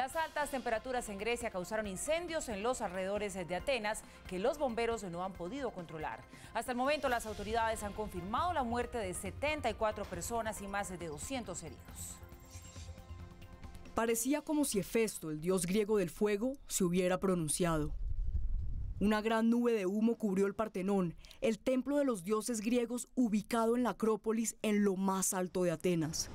Las altas temperaturas en Grecia causaron incendios en los alrededores de Atenas que los bomberos no han podido controlar. Hasta el momento las autoridades han confirmado la muerte de 74 personas y más de 200 heridos. Parecía como si Hefesto, el dios griego del fuego, se hubiera pronunciado. Una gran nube de humo cubrió el Partenón, el templo de los dioses griegos ubicado en la Acrópolis en lo más alto de Atenas.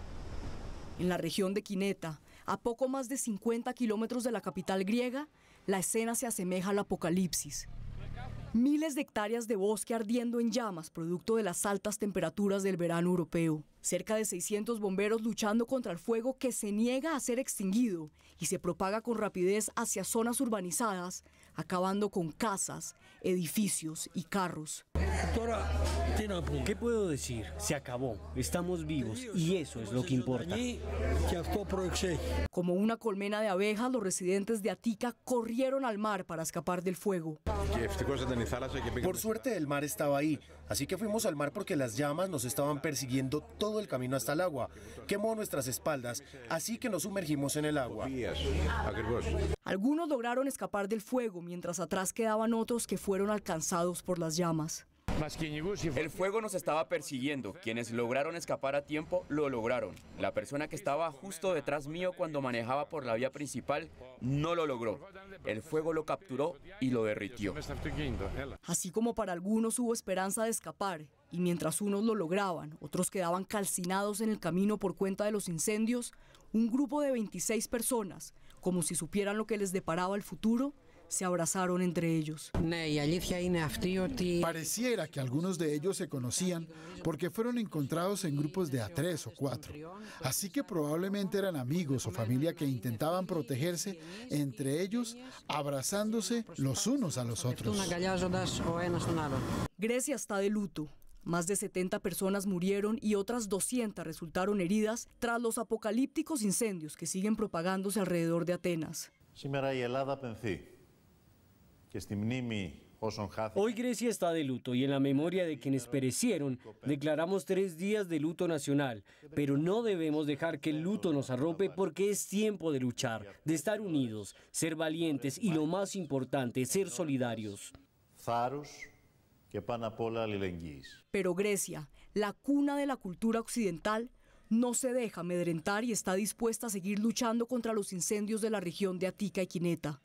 En la región de Quineta, a poco más de 50 kilómetros de la capital griega, la escena se asemeja al apocalipsis. Miles de hectáreas de bosque ardiendo en llamas, producto de las altas temperaturas del verano europeo. Cerca de 600 bomberos luchando contra el fuego que se niega a ser extinguido y se propaga con rapidez hacia zonas urbanizadas, acabando con casas, edificios y carros. ¿Qué puedo decir? Se acabó, estamos vivos y eso es lo que importa. Como una colmena de abejas, los residentes de Atica corrieron al mar para escapar del fuego. Por suerte el mar estaba ahí, así que fuimos al mar porque las llamas nos estaban persiguiendo todo el camino hasta el agua. Quemó nuestras espaldas, así que nos sumergimos en el agua. Algunos lograron escapar del fuego, mientras atrás quedaban otros que fueron alcanzados por las llamas. El fuego nos estaba persiguiendo. Quienes lograron escapar a tiempo, lo lograron. La persona que estaba justo detrás mío cuando manejaba por la vía principal, no lo logró. El fuego lo capturó y lo derritió. Así como para algunos hubo esperanza de escapar, y mientras unos lo lograban, otros quedaban calcinados en el camino por cuenta de los incendios, un grupo de 26 personas, como si supieran lo que les deparaba el futuro, se abrazaron entre ellos. Pareciera que algunos de ellos se conocían porque fueron encontrados en grupos de a tres o cuatro, así que probablemente eran amigos o familia que intentaban protegerse entre ellos, abrazándose los unos a los otros. Grecia está de luto. Más de 70 personas murieron y otras 200 resultaron heridas tras los apocalípticos incendios que siguen propagándose alrededor de Atenas. Hoy Grecia está de luto y en la memoria de quienes perecieron declaramos tres días de luto nacional, pero no debemos dejar que el luto nos arrope porque es tiempo de luchar, de estar unidos, ser valientes y lo más importante, ser solidarios. Pero Grecia, la cuna de la cultura occidental, no se deja amedrentar y está dispuesta a seguir luchando contra los incendios de la región de Atica y Quineta.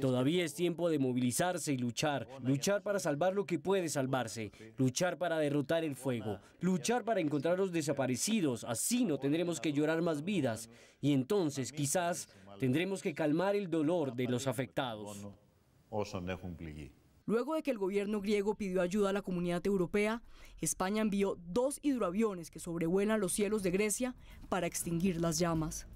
Todavía es tiempo de movilizarse y luchar, luchar para salvar lo que puede salvarse, luchar para derrotar el fuego, luchar para encontrar los desaparecidos, así no tendremos que llorar más vidas y entonces quizás tendremos que calmar el dolor de los afectados. Luego de que el gobierno griego pidió ayuda a la comunidad europea, España envió dos hidroaviones que sobrevuelan los cielos de Grecia para extinguir las llamas.